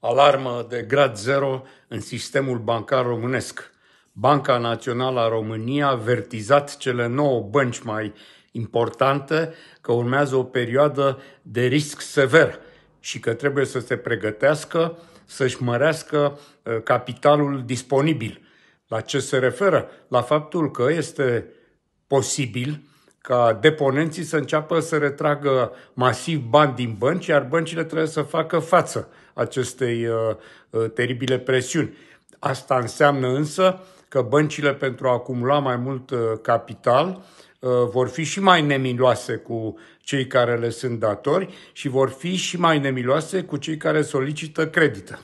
alarmă de grad zero în sistemul bancar românesc. Banca Națională a României a avertizat cele nouă bănci mai importante că urmează o perioadă de risc sever și că trebuie să se pregătească să-și mărească ă, capitalul disponibil. La ce se referă? La faptul că este posibil ca deponenții să înceapă să retragă masiv bani din bănci, iar băncile trebuie să facă față acestei uh, uh, teribile presiuni. Asta înseamnă însă că băncile pentru a acumula mai mult uh, capital uh, vor fi și mai nemiloase cu cei care le sunt datori și vor fi și mai nemiloase cu cei care solicită credită.